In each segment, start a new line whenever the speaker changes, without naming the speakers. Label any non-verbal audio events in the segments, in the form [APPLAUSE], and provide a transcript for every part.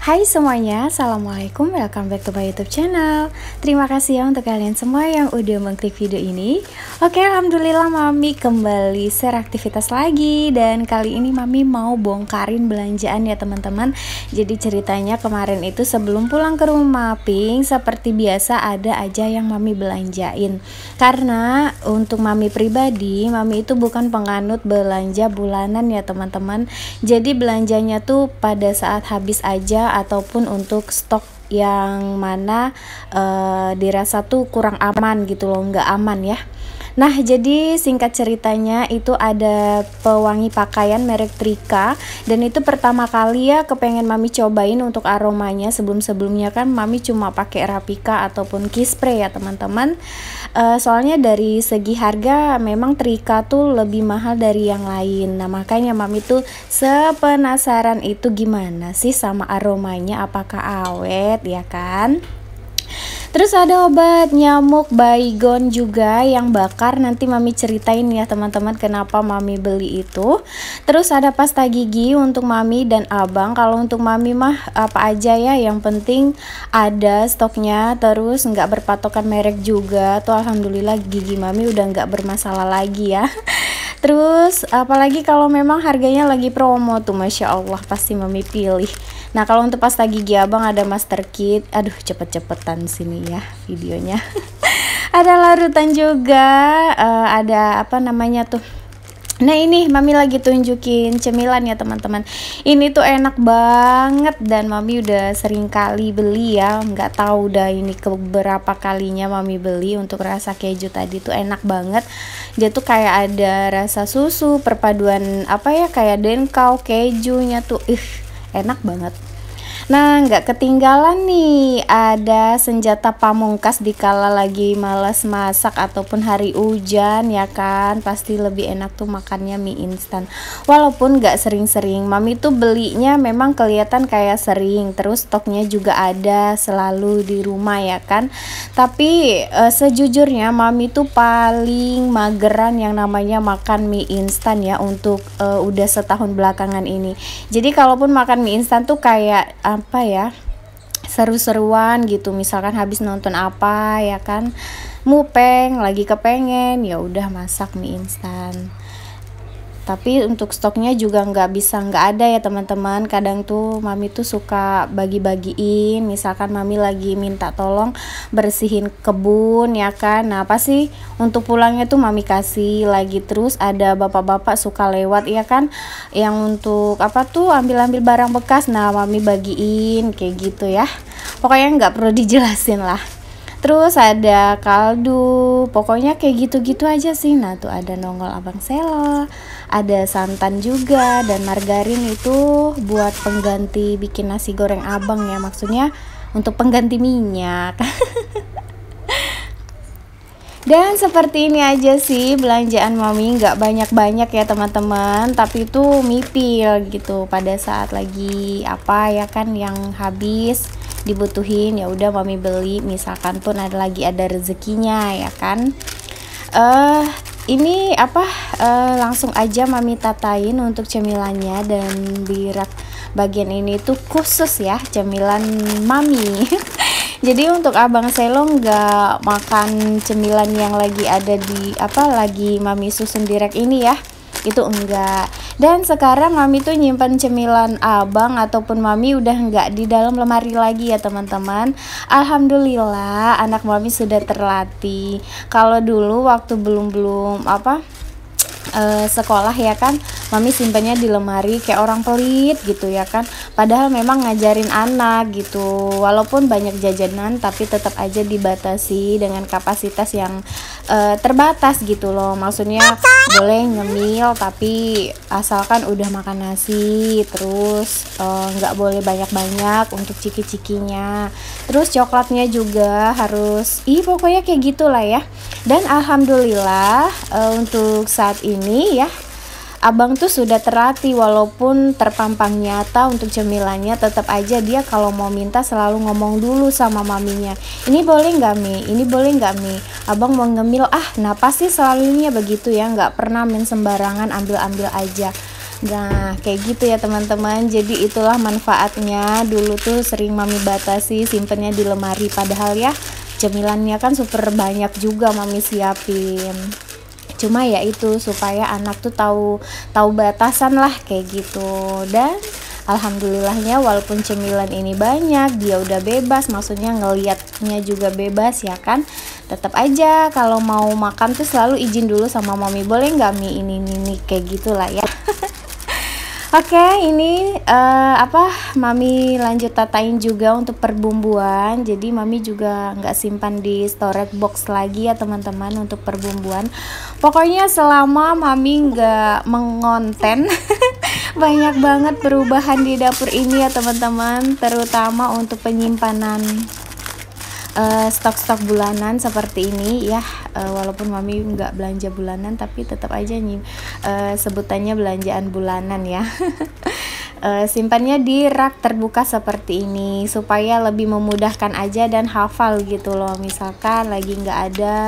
Hai semuanya, Assalamualaikum, welcome back to my youtube channel Terima kasih ya untuk kalian semua yang udah mengklik video ini Oke, Alhamdulillah Mami kembali share aktivitas lagi Dan kali ini Mami mau bongkarin belanjaan ya teman-teman Jadi ceritanya kemarin itu sebelum pulang ke rumah Pink Seperti biasa ada aja yang Mami belanjain Karena untuk Mami pribadi, Mami itu bukan penganut belanja bulanan ya teman-teman Jadi belanjanya tuh pada saat habis aja ataupun untuk stok yang mana uh, dirasa tuh kurang aman gitu loh nggak aman ya Nah, jadi singkat ceritanya itu ada pewangi pakaian merek Trika dan itu pertama kali ya kepengen Mami cobain untuk aromanya. Sebelum-sebelumnya kan Mami cuma pakai Rapika ataupun Kispray ya, teman-teman. Uh, soalnya dari segi harga memang Trika tuh lebih mahal dari yang lain. Nah, makanya Mami tuh sepenasaran itu gimana sih sama aromanya apakah awet ya kan? Terus ada obat nyamuk baygon juga yang bakar nanti mami ceritain ya teman-teman kenapa mami beli itu. Terus ada pasta gigi untuk mami dan abang. Kalau untuk mami mah apa aja ya yang penting ada stoknya terus nggak berpatokan merek juga. Tuh alhamdulillah gigi mami udah nggak bermasalah lagi ya. [LAUGHS] Terus apalagi kalau memang harganya lagi promo tuh Masya Allah pasti Mami pilih Nah kalau untuk pasta gigi abang ada master kit Aduh cepet-cepetan sini ya videonya [LAUGHS] Ada larutan juga uh, Ada apa namanya tuh Nah ini Mami lagi tunjukin cemilan ya teman-teman Ini tuh enak banget dan Mami udah sering kali beli ya Nggak tahu udah ini keberapa kalinya Mami beli untuk rasa keju tadi tuh enak banget Dia tuh kayak ada rasa susu perpaduan apa ya kayak dengkau kejunya tuh Ih enak banget Nah, nggak ketinggalan nih ada senjata pamungkas di kala lagi malas masak ataupun hari hujan ya kan. Pasti lebih enak tuh makannya mie instan. Walaupun nggak sering-sering, mami tuh belinya memang kelihatan kayak sering. Terus stoknya juga ada selalu di rumah ya kan. Tapi e, sejujurnya mami tuh paling mageran yang namanya makan mie instan ya untuk e, udah setahun belakangan ini. Jadi kalaupun makan mie instan tuh kayak ah, apa ya seru-seruan gitu misalkan habis nonton apa ya kan mupeng lagi kepengen ya udah masak mie instan tapi untuk stoknya juga nggak bisa nggak ada ya teman-teman kadang tuh mami tuh suka bagi-bagiin misalkan mami lagi minta tolong bersihin kebun ya kan nah apa sih untuk pulangnya tuh mami kasih lagi terus ada bapak-bapak suka lewat ya kan yang untuk apa tuh ambil-ambil barang bekas nah mami bagiin kayak gitu ya pokoknya nggak perlu dijelasin lah terus ada kaldu pokoknya kayak gitu-gitu aja sih nah tuh ada nongol abang selo ada santan juga dan margarin itu buat pengganti bikin nasi goreng abang ya maksudnya untuk pengganti minyak [LAUGHS] dan seperti ini aja sih belanjaan mami nggak banyak-banyak ya teman-teman tapi itu mipil gitu pada saat lagi apa ya kan yang habis dibutuhin ya udah mami beli misalkan pun ada lagi ada rezekinya ya kan eh uh, ini apa uh, langsung aja mami tatain untuk cemilannya dan di rak bagian ini tuh khusus ya cemilan mami [LAUGHS] jadi untuk abang selo nggak makan cemilan yang lagi ada di apa lagi mami susun direk ini ya itu enggak dan sekarang mami tuh nyimpan cemilan abang ataupun mami udah enggak di dalam lemari lagi ya teman-teman alhamdulillah anak mami sudah terlatih kalau dulu waktu belum belum apa uh, sekolah ya kan mami simpannya di lemari kayak orang pelit gitu ya kan padahal memang ngajarin anak gitu walaupun banyak jajanan tapi tetap aja dibatasi dengan kapasitas yang uh, terbatas gitu loh maksudnya boleh ngemil tapi asalkan udah makan nasi terus eh, nggak uh, boleh banyak-banyak untuk ciki-cikinya terus coklatnya juga harus ih pokoknya kayak gitulah ya dan alhamdulillah uh, untuk saat ini ya abang tuh sudah terlatih walaupun terpampang nyata untuk cemilannya tetap aja dia kalau mau minta selalu ngomong dulu sama maminya ini boleh nggak mi ini boleh nggak mi abang mau ngemil ah kenapa sih selalu ini begitu ya nggak pernah main sembarangan ambil ambil aja Nah, kayak gitu ya teman-teman. Jadi itulah manfaatnya. Dulu tuh sering mami batasi simpennya di lemari padahal ya cemilannya kan super banyak juga mami siapin cuma ya itu supaya anak tuh tahu tahu batasan lah kayak gitu dan alhamdulillahnya walaupun cemilan ini banyak dia udah bebas maksudnya ngeliatnya juga bebas ya kan tetap aja kalau mau makan tuh selalu izin dulu sama mami boleh nggak mie ini ini, ini kayak gitulah ya [LAUGHS] Oke, okay, ini uh, apa? Mami lanjut tatain juga untuk perbumbuan. Jadi mami juga nggak simpan di storage box lagi ya teman-teman untuk perbumbuan. Pokoknya selama mami nggak mengonten. [LAUGHS] banyak banget perubahan di dapur ini ya teman-teman terutama untuk penyimpanan eh, stok-stok uh, stok -stok bulanan seperti ini ya uh, walaupun mami nggak belanja bulanan tapi tetap aja nih uh, sebutannya belanjaan bulanan ya uh, [LAUGHS] simpannya di rak terbuka seperti ini supaya lebih memudahkan aja dan hafal gitu loh misalkan lagi nggak ada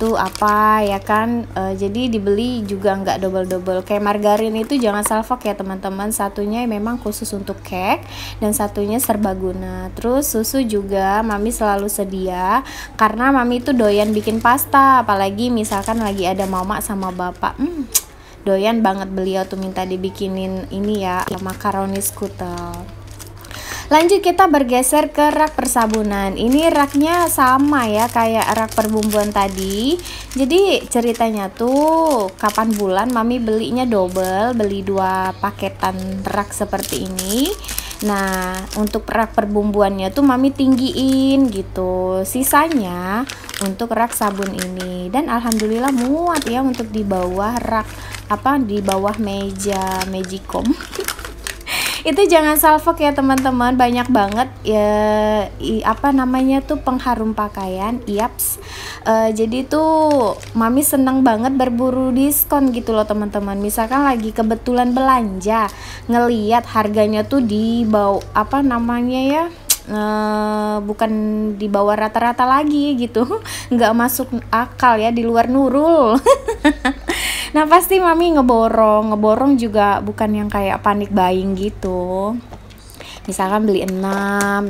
itu apa ya kan e, jadi dibeli juga nggak double double kayak margarin itu jangan salvok ya teman-teman satunya memang khusus untuk cake dan satunya serbaguna terus susu juga mami selalu sedia karena mami itu doyan bikin pasta apalagi misalkan lagi ada mama sama bapak hmm, doyan banget beliau tuh minta dibikinin ini ya makaroni skutel Lanjut kita bergeser ke rak persabunan. Ini raknya sama ya kayak rak perbumbuan tadi. Jadi ceritanya tuh kapan bulan mami belinya double, beli dua paketan rak seperti ini. Nah, untuk rak perbumbuannya tuh mami tinggiin gitu. Sisanya untuk rak sabun ini dan alhamdulillah muat ya untuk di bawah rak apa di bawah meja magicom. [LAUGHS] itu jangan salfok ya teman-teman banyak banget ya i, apa namanya tuh pengharum pakaian iaps uh, eh, jadi tuh mami seneng banget berburu diskon gitu loh teman-teman misalkan lagi kebetulan belanja ngeliat harganya tuh di bau apa namanya ya eh, bukan di bawah rata-rata lagi gitu [LAUGHS] nggak masuk akal ya di luar nurul [LAUGHS] Nah pasti mami ngeborong, ngeborong juga bukan yang kayak panik buying gitu. Misalkan beli 6,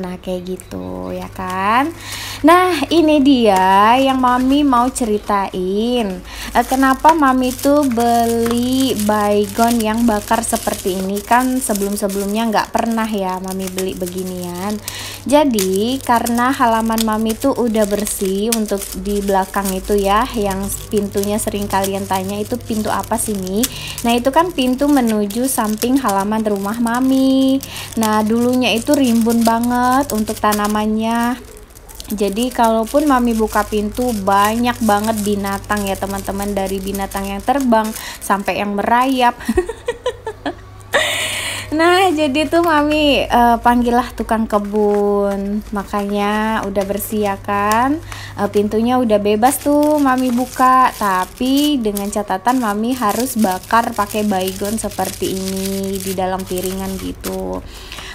nah kayak gitu ya kan. Nah, ini dia yang Mami mau ceritain. Eh, kenapa Mami tuh beli baygon yang bakar seperti ini kan sebelum-sebelumnya nggak pernah ya Mami beli beginian. Jadi, karena halaman Mami tuh udah bersih untuk di belakang itu ya, yang pintunya sering kalian tanya itu pintu apa sini. Nah, itu kan pintu menuju samping halaman rumah Mami. Nah, dulunya itu rimbun banget untuk tanamannya jadi kalaupun mami buka pintu banyak banget binatang ya teman-teman dari binatang yang terbang sampai yang merayap [LAUGHS] Nah, jadi tuh mami uh, panggillah tukang kebun. Makanya udah bersih ya kan. Uh, pintunya udah bebas tuh mami buka, tapi dengan catatan mami harus bakar pakai baygon seperti ini di dalam piringan gitu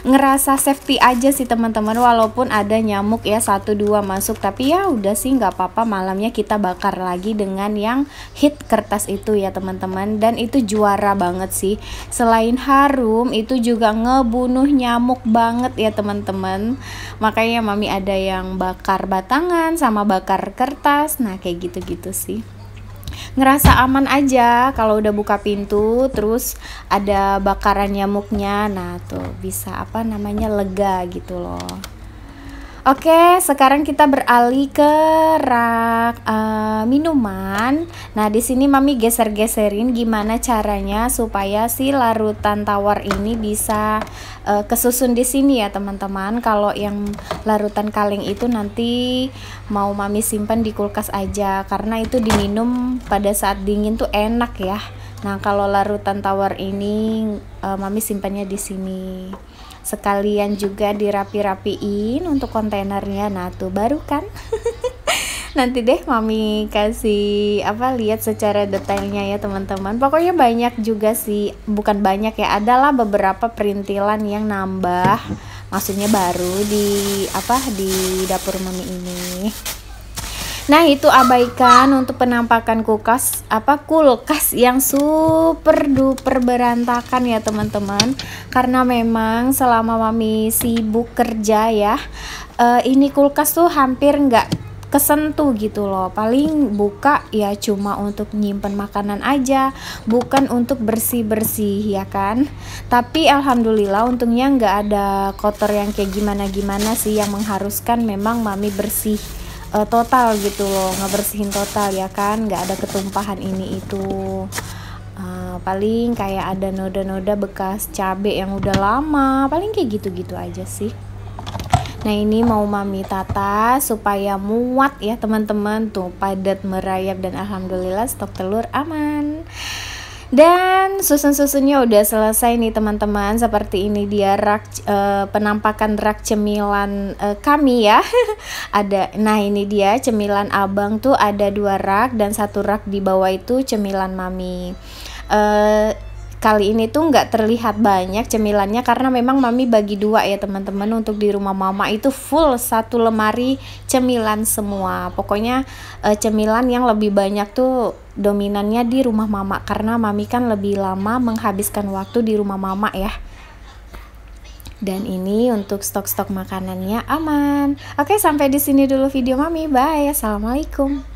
ngerasa safety aja sih teman-teman walaupun ada nyamuk ya satu dua masuk tapi ya udah sih nggak apa-apa malamnya kita bakar lagi dengan yang hit kertas itu ya teman-teman dan itu juara banget sih selain harum itu juga ngebunuh nyamuk banget ya teman-teman makanya mami ada yang bakar batangan sama bakar kertas nah kayak gitu-gitu sih ngerasa aman aja kalau udah buka pintu terus ada bakaran nyamuknya nah tuh bisa apa namanya lega gitu loh Oke, sekarang kita beralih ke rak uh, minuman. Nah, di sini mami geser-geserin gimana caranya supaya si larutan tawar ini bisa uh, kesusun di sini ya, teman-teman. Kalau yang larutan kaleng itu nanti mau mami simpan di kulkas aja karena itu diminum pada saat dingin tuh enak ya. Nah, kalau larutan tawar ini uh, mami simpannya di sini sekalian juga dirapi-rapiin untuk kontainernya nah tuh baru kan [LAUGHS] nanti deh mami kasih apa lihat secara detailnya ya teman-teman pokoknya banyak juga sih bukan banyak ya adalah beberapa perintilan yang nambah maksudnya baru di apa di dapur mami ini Nah, itu abaikan untuk penampakan kulkas apa kulkas yang super duper berantakan ya, teman-teman. Karena memang selama mami sibuk kerja ya, uh, ini kulkas tuh hampir nggak kesentuh gitu loh paling buka ya cuma untuk nyimpen makanan aja bukan untuk bersih-bersih ya kan tapi alhamdulillah untungnya nggak ada kotor yang kayak gimana-gimana sih yang mengharuskan memang mami bersih uh, total gitu loh ngebersihin total ya kan nggak ada ketumpahan ini itu uh, paling kayak ada noda-noda bekas cabe yang udah lama paling kayak gitu-gitu aja sih Nah ini mau mami tata supaya muat ya teman-teman tuh padat merayap dan alhamdulillah stok telur aman. Dan susun-susunnya udah selesai nih teman-teman. Seperti ini dia rak uh, penampakan rak cemilan uh, kami ya. [LAUGHS] ada nah ini dia cemilan Abang tuh ada dua rak dan satu rak di bawah itu cemilan Mami. Uh, kali ini tuh nggak terlihat banyak cemilannya karena memang mami bagi dua ya teman-teman untuk di rumah mama itu full satu lemari cemilan semua pokoknya e, cemilan yang lebih banyak tuh dominannya di rumah mama karena mami kan lebih lama menghabiskan waktu di rumah mama ya dan ini untuk stok-stok makanannya aman oke sampai di sini dulu video mami bye assalamualaikum